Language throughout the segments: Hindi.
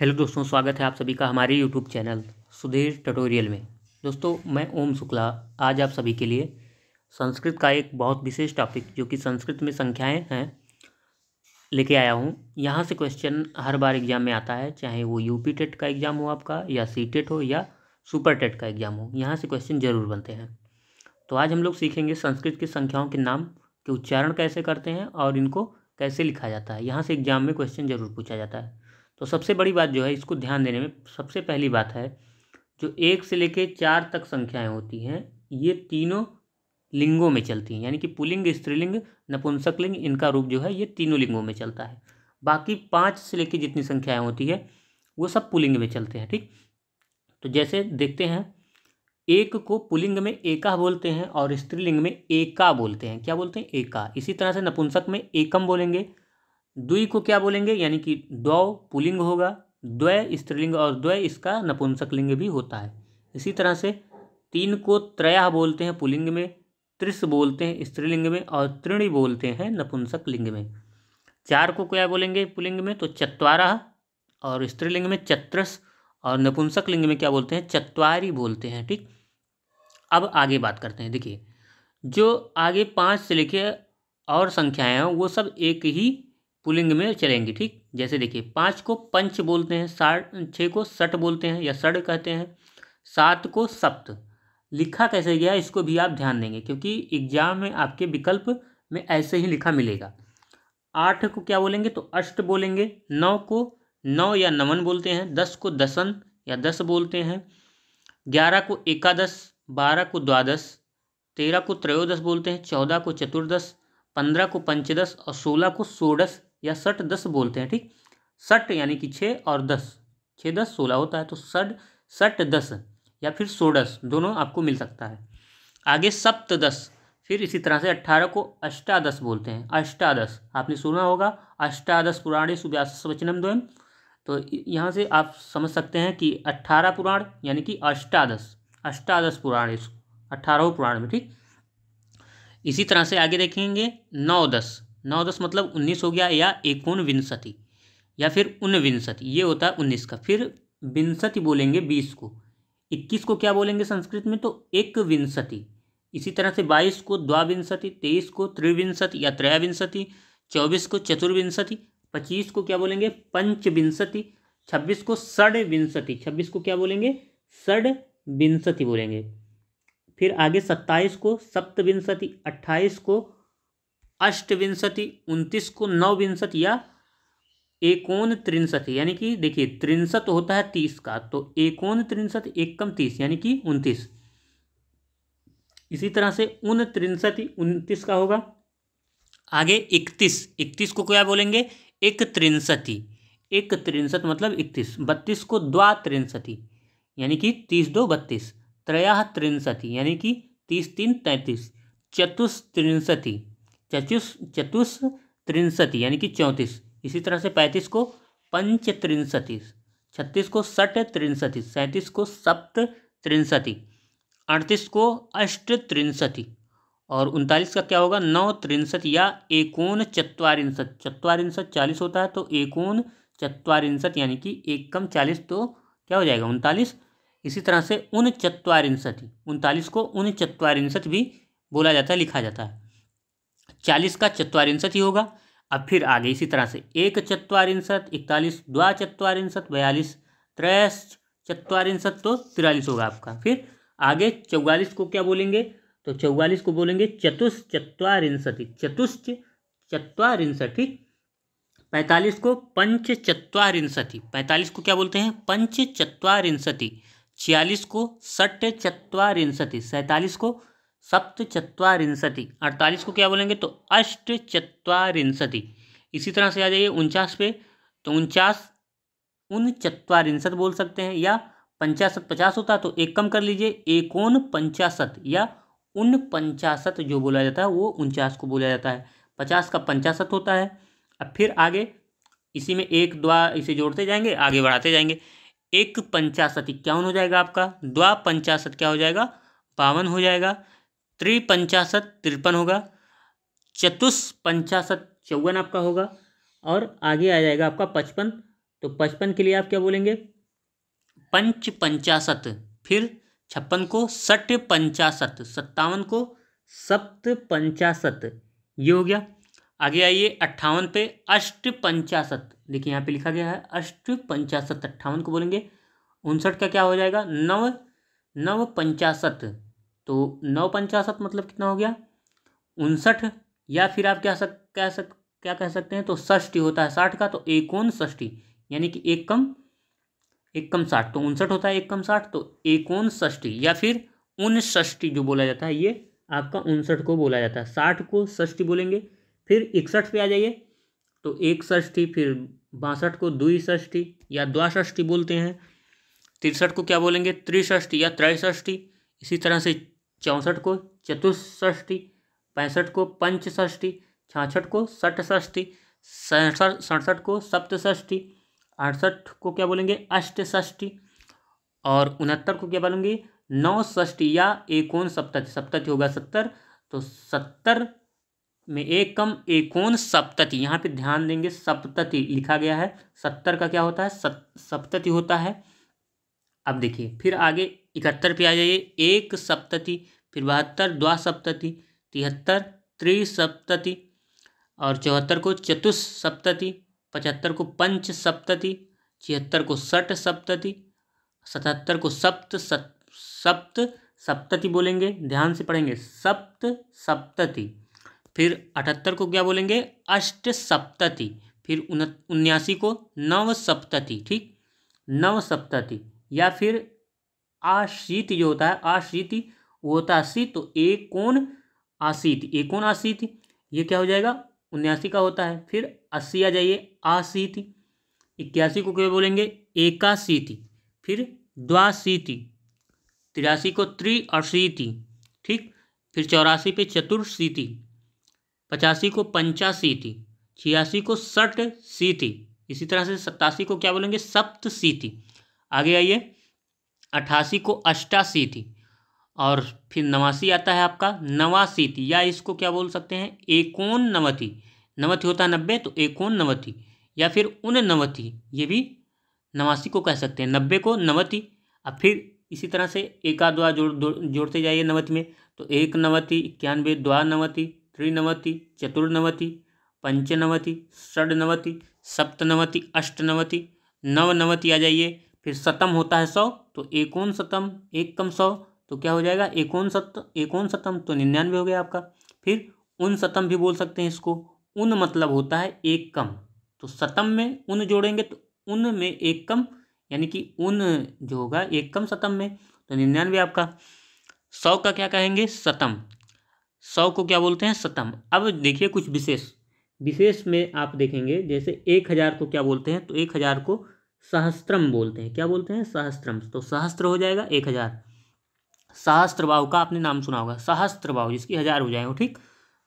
हेलो दोस्तों स्वागत है आप सभी का हमारे यूट्यूब चैनल सुधीर ट्यूटोरियल में दोस्तों मैं ओम शुक्ला आज आप सभी के लिए संस्कृत का एक बहुत विशेष टॉपिक जो कि संस्कृत में संख्याएं हैं लेके आया हूं यहां से क्वेश्चन हर बार एग्ज़ाम में आता है चाहे वो यूपी टेट का एग्ज़ाम हो आपका या सी टेट हो या सुपर टेट का एग्ज़ाम हो यहाँ से क्वेश्चन ज़रूर बनते हैं तो आज हम लोग सीखेंगे संस्कृत की संख्याओं के नाम के उच्चारण कैसे करते हैं और इनको कैसे लिखा जाता है यहाँ से एग्ज़ाम में क्वेश्चन ज़रूर पूछा जाता है तो सबसे बड़ी बात जो है इसको ध्यान देने में सबसे पहली बात है जो एक से लेके चार तक संख्याएं होती हैं ये तीनों लिंगों में चलती हैं यानी कि पुलिंग स्त्रीलिंग नपुंसक लिंग इनका रूप जो है ये तीनों लिंगों में चलता है बाकी पाँच से लेके जितनी संख्याएं होती है वो सब पुलिंग में चलते हैं ठीक तो जैसे देखते हैं एक को पुलिंग में एका बोलते हैं और स्त्रीलिंग में एका बोलते हैं क्या बोलते हैं एका इसी तरह से नपुंसक में एकम बोलेंगे दुई को क्या बोलेंगे यानी कि द्व पुलिंग होगा द्वय स्त्रीलिंग और द्वय इसका नपुंसक लिंग भी होता है इसी तरह से तीन को त्रया बोलते हैं पुलिंग में त्रिस बोलते हैं स्त्रीलिंग में और त्रिणी बोलते हैं नपुंसक लिंग में चार को क्या बोलेंगे पुलिंग में तो चतवारा और स्त्रीलिंग में चत्रस और नपुंसक लिंग में क्या बोलते हैं चतवारी बोलते हैं ठीक अब आगे बात करते हैं देखिए जो आगे पाँच से लेके और संख्याएँ हैं वो सब एक ही पुलिंग में चलेंगे ठीक जैसे देखिए पाँच को पंच बोलते हैं साठ छः को सठ बोलते हैं या सड़ कहते हैं सात को सप्त लिखा कैसे गया इसको भी आप ध्यान देंगे क्योंकि एग्जाम में आपके विकल्प में ऐसे ही लिखा मिलेगा आठ को क्या बोलेंगे तो अष्ट बोलेंगे नौ को नौ या नवन बोलते हैं दस को दसन या दस बोलते हैं ग्यारह को एकादश बारह को द्वादश तेरह को त्रयोदश बोलते हैं चौदह को चतुर्दश पंद्रह को पंचदश और सोलह को षोडश या सठ दस बोलते हैं ठीक सठ यानी कि छः और दस छः दस सोलह होता है तो सठ सठ दस या फिर सोडस दोनों आपको मिल सकता है आगे सप्त दस फिर इसी तरह से अट्ठारह को अष्टादश बोलते हैं अष्टादश आपने सुना होगा अष्टादश पुराणे सुब्यास वचनम द्वयम तो यहाँ से आप समझ सकते हैं कि अट्ठारह पुराण यानी कि अष्टादश अष्टादश पुराण अट्ठारह पुराण में ठीक इसी तरह से आगे देखेंगे नौ दस नौ दस मतलब उन्नीस हो गया या एकोन विंशति या फिर उनविंशति ये होता है उन्नीस का फिर विंशति बोलेंगे बीस को इक्कीस को क्या बोलेंगे संस्कृत में तो एक विंशति इसी तरह से बाईस को द्वाविंशति तेईस को त्रिविंशति या त्रयाविंशति चौबीस को चतुर्विंशति पच्चीस को क्या बोलेंगे पंचविंशति छब्बीस को षडविंशति छब्बीस को क्या बोलेंगे षडविंशति बोलेंगे फिर आगे सत्ताईस को सप्तविंशति अट्ठाईस को अष्टविंशति उनतीस को नवविंशत या एकोन त्रिंसठ यानी कि देखिए त्रिंसत होता है तीस का तो एकोन त्रिंसठ एक कम तीस यानी कि उनतीस इसी तरह से उन त्रिंसठ उनतीस का होगा आगे इकतीस इकतीस को क्या बोलेंगे एक त्रिंसति एक त्रिंसठ मतलब इकतीस बत्तीस को द्वा त्रिंसठी यानी कि तीस दो बत्तीस त्रया त्रिंसठ यानी कि तीस तीन तैंतीस चतुस्त्रिंसठी चतुस चतुस त्रिंसति यानी कि चौंतीस इसी तरह से पैंतीस को पंच त्रिंसति छत्तीस को सट त्रिंसति सैंतीस को सप्त त्रिंसति अड़तीस को अष्ट त्रिंसति और उनतालीस का क्या होगा नौ त्रिंसत या एकोन चत्वारिंसत चत्वारिंसत चालीस होता है तो एकोन चत्वारिंसत यानी कि एक कम चालीस तो क्या हो जाएगा उनतालीस इसी तरह से उन चत्वारिंसत उनतालीस को उन चत्वारिंसत भी बोला जाता है लिखा जाता है चालीस का चौवारिंशत ही होगा अब फिर आगे इसी तरह से एक चौवारिंशत इकतालीस द्वा चौवारिंशत बयालीस त्रैस चौवारिंशत तो तिरालीस होगा आपका फिर आगे चौवालीस को क्या बोलेंगे तो चौवालीस को बोलेंगे चतुष चौवारिंशत चतुश्च चौवारिंशत ठीक पैंतालीस को पंच चौवारिंशति पैंतालीस को क्या बोलते हैं पंच चौवारिंशति छियालीस को सठ चौवारिंशति सैंतालीस को सप्त चत्वारिंसति अड़तालीस को क्या बोलेंगे तो अष्ट चत्वारिंसति इसी तरह से आ जाइए उनचास पे तो उनचास उन चत्वारिंसत बोल सकते हैं या पंचाशत पचास होता है तो एक कम कर लीजिए एकोन पंचाशत या उन पंचाशत जो बोला जाता है वो उनचास को बोला जाता है पचास का पंचाशत होता है अब फिर आगे इसी में एक द्वा इसे जोड़ते जाएंगे आगे बढ़ाते जाएंगे एक पंचाशत इक्यावन हो जाएगा आपका द्वा पंचाशत क्या हो जाएगा बावन हो जाएगा त्रिपंचाशत तिरपन होगा चतुष्पंचाशत चौवन आपका होगा और आगे आ जाएगा आपका पचपन तो पचपन के लिए आप क्या बोलेंगे पंच पंचाशत फिर छप्पन को सठ पंचाशत सत्तावन को सप्त पंचाशत ये हो गया आगे आइए अट्ठावन पे अष्ट पंचाशत देखिए यहाँ पे लिखा गया है अष्ट पंचाशत अट्ठावन को बोलेंगे उनसठ का क्या हो जाएगा नव नव पंचाशत तो नौ पंचाशत मतलब कितना हो गया उनसठ या फिर आप क्या सक कह सक क्या कह सकते हैं तो षष्टी होता है साठ का तो एकोन षष्टी यानी कि एक कम एक कम साठ तो उनसठ होता है एक कम साठ तो एकोन षष्टी या फिर उनष्टी जो बोला जाता है ये आपका उनसठ को बोला जाता है साठ को षष्टी बोलेंगे फिर इकसठ पे आ जाइए तो एक षष्टी फिर बासठ को दुई या द्वाष्ठी बोलते हैं तिरसठ को क्या बोलेंगे त्रिष्ठी या त्रैष्टी इसी तरह से चौंसठ को चतुष्षष्ठी पैंसठ को पंचषष्ठी छाछठ को सठसठी सड़सठ को सप्तषष्ठी अड़सठ को क्या बोलेंगे अष्टषष्ठी और उनहत्तर को क्या बोलेंगे नौ या एकोन सप्तति सप्तति होगा सत्तर तो सत्तर में एक कम एकोन सप्तति यहाँ पे ध्यान देंगे सप्तति लिखा गया है सत्तर का क्या होता है सप्तति होता है अब देखिए फिर आगे इकहत्तर पे आ जाइए एक सप्तति फिर बहत्तर द्वा सप्तति तिहत्तर त्रिसप्तति और चौहत्तर को चतुस्सप्तति पचहत्तर को पंच सप्तति छिहत्तर को सठ सप्तति सतहत्तर को सप्त सप्त सप्तति बोलेंगे ध्यान से पढ़ेंगे सप्त सप्तति फिर अठहत्तर को क्या बोलेंगे अष्ट सप्तति फिर उन उन्यासी को नव सप्तति ठीक नव सप्तति या फिर आशीत जो होता है आशीत वो होता है अस्सी तो एक कोण आशीत एक कोण आशीत ये क्या हो जाएगा उन्यासी का होता है फिर अस्सी आ जाइए आशीत इक्यासी को क्या बोलेंगे एकाशीति फिर द्वाशीति तिरासी को त्रिअशीति ठीक फिर चौरासी पे चतुर्शीति पचासी को पंचाशीति छियासी को सठ सीति इसी तरह से सत्तासी को क्या बोलेंगे सप्त आगे आइए अट्ठासी को अष्टासी थी और फिर नवासी आता है आपका नवासी थी या इसको क्या बोल सकते हैं एकोन नवती नवती होता है नब्बे तो एकोन नवती या फिर उन नवती ये भी नवासी को कह सकते हैं नब्बे को नवती अब फिर इसी तरह से एका द्वा जोड़ जोड़ते जाइए नवति में तो एक नवति इक्यानवे द्वा नवति त्रिनवति चतुर्नवति पंचनवति षडनवति सप्तनवति अष्टनवति नवनवति आ जाइए फिर सतम होता है सौ तो एकोन शतम एक कम सौ तो क्या हो जाएगा एकोन सत एकोन शतम तो निन्यानवे हो गया आपका फिर उन सतम भी बोल सकते हैं इसको उन मतलब होता है एक कम तो सतम में उन जोड़ेंगे तो उन में एक कम यानी कि उन जो होगा एक कम सतम में तो निन्यानवे आपका सौ का क्या कहेंगे सतम सौ को क्या बोलते हैं सतम अब देखिए कुछ विशेष विशेष में आप देखेंगे जैसे एक हज़ार को क्या बोलते हैं तो एक हज़ार को सहस्त्रम बोलते हैं क्या बोलते हैं सहस्त्रम तो सहस्त्र हो जाएगा एक हज़ार सहस्त्र सहस्त्रभाव का आपने नाम सुना होगा सहस्त्र सहस्त्रभाव जिसकी हज़ार हो जाए ठीक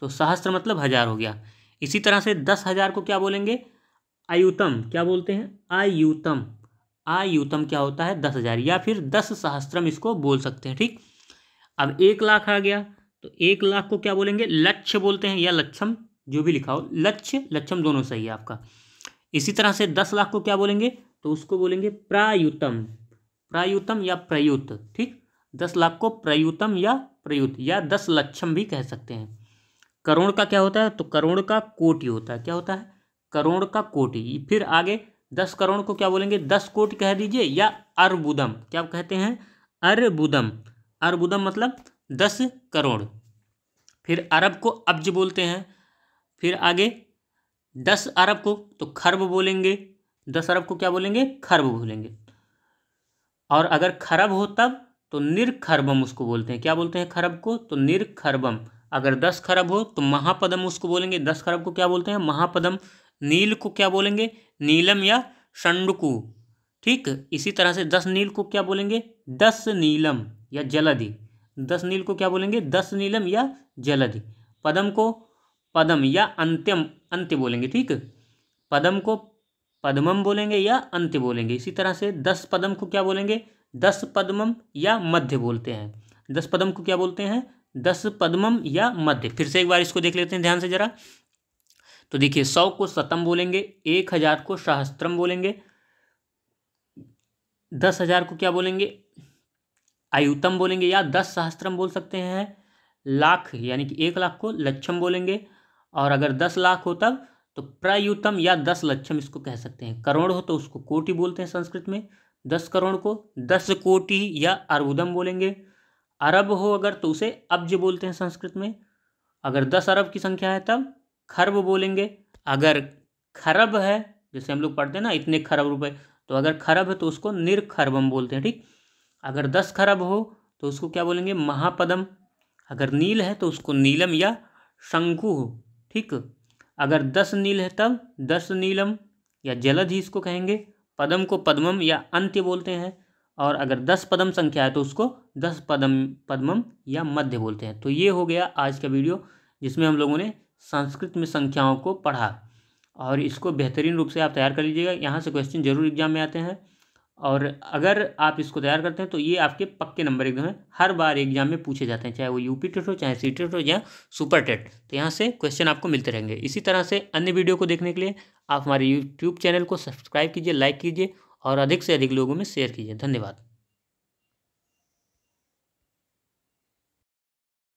तो सहस्त्र मतलब हज़ार हो गया इसी तरह से दस हज़ार को क्या बोलेंगे आयुतम क्या बोलते हैं आयुतम आयुतम क्या होता है दस हज़ार या फिर दस सहस्त्रम इसको बोल सकते हैं ठीक अब एक लाख आ गया तो एक लाख को क्या बोलेंगे लक्ष्य बोलते हैं या लक्षम जो भी लिखा हो लक्ष्य लक्षम दोनों सही है आपका इसी तरह से दस लाख को क्या बोलेंगे तो उसको बोलेंगे प्रायुतम प्रायुतम या प्रयुत ठीक दस लाख को प्रयुतम या प्रयुत या दस लक्षम भी कह सकते हैं करोड़ का क्या होता है तो करोड़ का कोटि होता है क्या होता है करोड़ का कोटि फिर आगे दस करोड़ को क्या बोलेंगे दस कोटि कह दीजिए या अर्बुदम क्या कहते हैं अर्बुदम अर्बुदम मतलब दस करोड़ फिर अरब को अब्ज बोलते हैं फिर आगे दस अरब को तो खर्ब बोलेंगे दस अरब को क्या बोलेंगे खरब बोलेंगे और अगर खरब हो तब तो निरखरबम उसको बोलते हैं क्या बोलते हैं खरब को तो निरखरबम अगर दस खरब हो तो महापदम उसको बोलेंगे दस खरब को क्या बोलते हैं महापदम नील को क्या बोलेंगे नीलम या शंडकु ठीक इसी तरह से दस नील को क्या बोलेंगे दस नीलम या जलधि दस नील को क्या बोलेंगे दस नीलम या जलधि पदम को पदम या अंत्यम अंत्य बोलेंगे ठीक पदम को पद्मम बोलेंगे या अंत्य बोलेंगे इसी तरह से दस पदम को क्या बोलेंगे दस पद्मम या मध्य बोलते हैं दस पदम को क्या बोलते हैं दस पद्मम या मध्य फिर से एक बार इसको देख लेते हैं ध्यान से जरा तो देखिए सौ को शतम बोलेंगे एक हजार को सहस्त्रम बोलेंगे दस हजार को क्या बोलेंगे आयुतम बोलेंगे या दस सहस्त्रम बोल सकते हैं लाख यानी कि एक लाख को लक्षम बोलेंगे और अगर दस लाख हो तब तो प्रायुतम या दस लक्षम इसको कह सकते हैं करोड़ हो तो उसको कोटि बोलते हैं संस्कृत में दस करोड़ को दस कोटि या अर्बुदम बोलेंगे अरब हो अगर तो उसे अब्ज बोलते हैं संस्कृत में अगर दस अरब की संख्या है तब खरब बोलेंगे अगर खरब है जैसे हम लोग पढ़ते हैं ना इतने खरब रुपए तो अगर खरब है तो उसको निरखरबम बोलते हैं ठीक अगर दस खरब हो तो उसको क्या बोलेंगे महापदम अगर नील है तो उसको नीलम या शंकु हो ठीक अगर दस नील है तब दस नीलम या जलद ही इसको कहेंगे पदम को पद्मम या अंत्य बोलते हैं और अगर दस पदम संख्या है तो उसको दस पदम पद्मम या मध्य बोलते हैं तो ये हो गया आज का वीडियो जिसमें हम लोगों ने संस्कृत में संख्याओं को पढ़ा और इसको बेहतरीन रूप से आप तैयार कर लीजिएगा यहाँ से क्वेश्चन जरूर एग्जाम में आते हैं और अगर आप इसको तैयार करते हैं तो ये आपके पक्के नंबर एकदम है हर बार एग्जाम में पूछे जाते हैं चाहे वो यूपी टेट हो चाहे सी टेट हो या सुपर टेट तो यहाँ से क्वेश्चन आपको मिलते रहेंगे इसी तरह से अन्य वीडियो को देखने के लिए आप हमारे यूट्यूब चैनल को सब्सक्राइब कीजिए लाइक कीजिए और अधिक से अधिक लोगों में शेयर कीजिए धन्यवाद